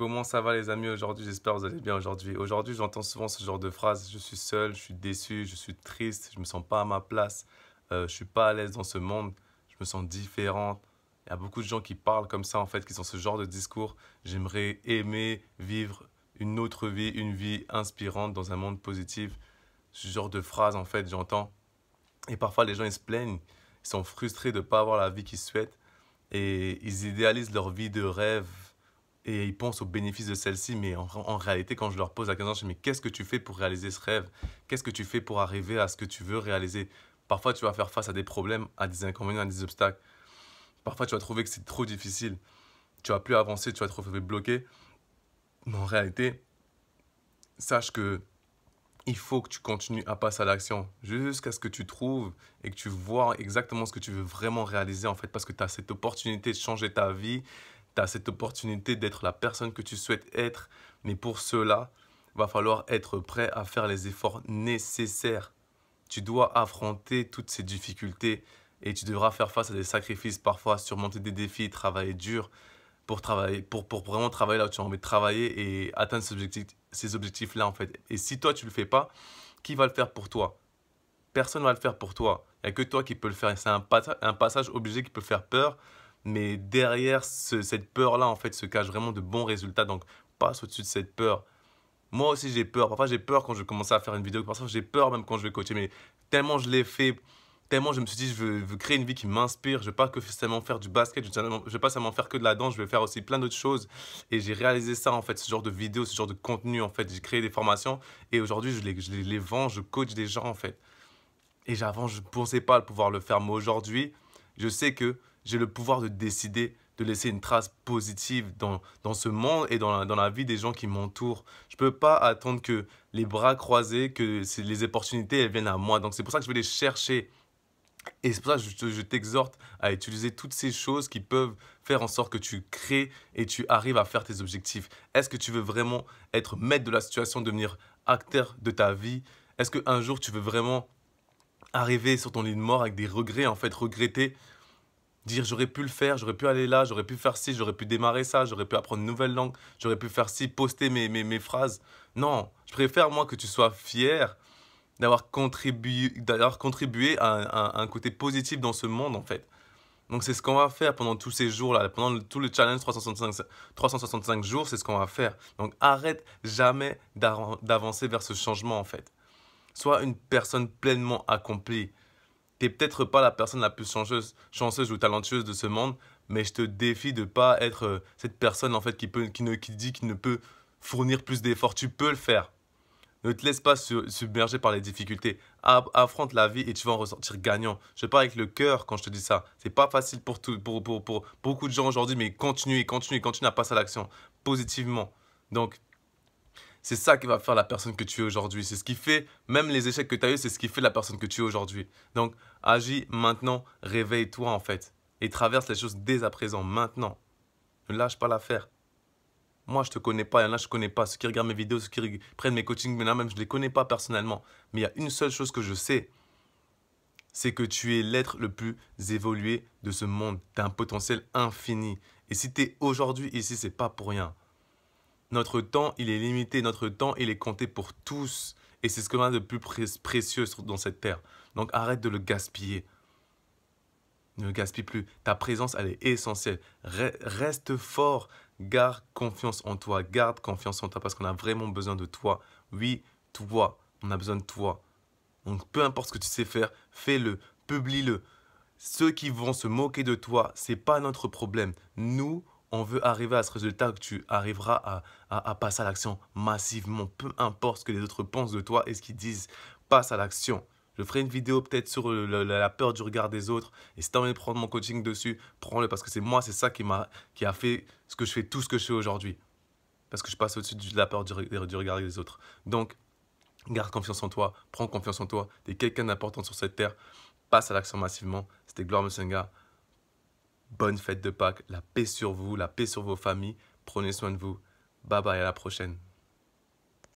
Comment ça va les amis aujourd'hui J'espère que vous allez bien aujourd'hui. Aujourd'hui, j'entends souvent ce genre de phrase. Je suis seul, je suis déçu, je suis triste, je me sens pas à ma place, je euh, je suis pas à l'aise dans ce monde, je me sens différent. » Il y a beaucoup de gens qui parlent comme ça en fait, qui ont ce genre de discours. J'aimerais aimer vivre une autre vie, une vie inspirante dans un monde positif. Ce genre de phrase en fait, j'entends. Et parfois les gens ils se plaignent, ils sont frustrés de ne pas avoir la vie qu'ils souhaitent et ils idéalisent leur vie de rêve et ils pensent aux bénéfices de celle-ci, mais en, réalité, quand je leur pose la question, je dis, mais qu'est-ce que tu fais pour réaliser ce rêve Qu'est-ce que tu fais pour arriver à ce que tu veux réaliser Parfois, tu vas faire face à des problèmes, à des inconvénients, à des obstacles. Parfois, tu vas trouver que c'est trop difficile. Tu vas plus avancer, tu vas te retrouver bloqué. Mais en réalité, sache que il faut que tu continues à passer à l'action jusqu'à ce que tu trouves et que tu vois exactement ce que tu veux vraiment réaliser en fait parce que tu as cette opportunité de changer ta vie tu as cette opportunité d'être la personne que tu souhaites être. Mais pour cela, il va falloir être prêt à faire les efforts nécessaires. Tu dois affronter toutes ces difficultés et tu devras faire face à des sacrifices parfois, surmonter des défis, travailler dur pour, travailler, pour, pour vraiment travailler là où tu as envie travailler et atteindre ces objectifs-là en fait. Et si toi tu ne le fais pas, qui va le faire pour toi Personne ne va le faire pour toi. Il n'y a que toi qui peux le faire. C'est un, un passage obligé qui peut faire peur, mais derrière cette peur-là, en fait, se cache vraiment de bons résultats. Donc, passe au-dessus de cette peur. Moi aussi, j'ai peur. Parfois, j'ai peur quand je commence à faire une vidéo. Parfois, j'ai peur même quand je vais coacher. Mais tellement je l'ai fait, tellement je me suis dit, je veux, créer une vie qui m'inspire. Je ne vais pas que seulement faire du basket, je ne vais pas seulement faire que de la danse, je vais faire aussi plein d'autres choses. Et j'ai réalisé ça, en fait, ce genre de vidéos, ce genre de contenu, en fait. J'ai créé des formations et aujourd'hui, je les, je les vends, je coach des gens, en fait. Et avant, je ne pensais pas pouvoir le faire. Mais aujourd'hui, je sais que j'ai le pouvoir de décider de laisser une trace positive dans, dans ce monde et dans la, dans la vie des gens qui m'entourent. Je ne peux pas attendre que les bras croisés, que les opportunités elles viennent à moi. Donc c'est pour ça que je vais les chercher. Et c'est pour ça que je, je t'exhorte à utiliser toutes ces choses qui peuvent faire en sorte que tu crées et tu arrives à faire tes objectifs. Est-ce que tu veux vraiment être maître de la situation, devenir acteur de ta vie Est-ce qu'un jour tu veux vraiment arriver sur ton lit de mort avec des regrets, en fait, regretter dire j'aurais pu le faire, j'aurais pu aller là, j'aurais pu faire ci, j'aurais pu démarrer ça, j'aurais pu apprendre une nouvelle langue, j'aurais pu faire ci, poster mes, mes, phrases. Non, je préfère moi que tu sois fier d'avoir contribué, contribué à un, côté positif dans ce monde en fait. Donc c'est ce qu'on va faire pendant tous ces jours-là, pendant tous tout le challenge 365, 365 jours, c'est ce qu'on va faire. Donc arrête jamais d'avancer vers ce changement en fait. Sois une personne pleinement accomplie n'es peut-être pas la personne la plus chanceuse, chanceuse ou talentueuse de ce monde, mais je te défie de pas être euh, cette personne en fait qui, peut, qui, ne, qui dit qu'il ne peut fournir plus d'efforts. Tu peux le faire. Ne te laisse pas submerger par les difficultés. Affronte la vie et tu vas en ressortir gagnant. Je parle avec le cœur quand je te dis ça. C'est pas facile pour, tout, pour, pour, pour beaucoup de gens aujourd'hui, mais continue, continue, continue à passer à l'action positivement. Donc, c'est ça qui va faire la personne que tu es aujourd'hui. C'est ce qui fait, même les échecs que tu as eu, c'est ce qui fait la personne que tu es aujourd'hui. Donc, agis maintenant, réveille-toi en fait. Et traverse les choses dès à présent, maintenant. Ne lâche pas l'affaire. Moi, je te connais pas, il y en a, je connais pas. Ceux qui regardent mes vidéos, ceux qui prennent mes coachings, mais même, je les connais pas personnellement. Mais il y a une seule chose que je sais c'est que tu es l'être le plus évolué de ce monde. Tu as un potentiel infini. Et si tu es aujourd'hui ici, n'est pas pour rien. Notre temps, il est limité. Notre temps, il est compté pour tous. Et c'est ce qu'on a de plus précieux dans cette terre. Donc arrête de le gaspiller. Ne gaspille plus. Ta présence, elle est essentielle. Reste fort. Garde confiance en toi. Garde confiance en toi parce qu'on a vraiment besoin de toi. Oui, toi. On a besoin de toi. Donc peu importe ce que tu sais faire, fais-le. Publie-le. Ceux qui vont se moquer de toi, ce n'est pas notre problème. Nous, on veut arriver à ce résultat que tu arriveras à, passer à l'action massivement, peu importe ce que les autres pensent de toi et ce qu'ils disent, passe à l'action. Je ferai une vidéo peut-être sur la peur du regard des autres. Et si tu as envie de prendre mon coaching dessus, prends-le parce que c'est moi, c'est ça qui a, qui a fait ce que je fais, tout ce que je fais aujourd'hui. Parce que je passe au-dessus de la peur du, regard des autres. Donc, garde confiance en toi, prends confiance en toi. Tu es quelqu'un d'important sur cette terre. Passe à l'action massivement. C'était Gloire Senga. Bonne fête de Pâques, la paix sur vous, la paix sur vos familles. Prenez soin de vous. Bye bye, à la prochaine.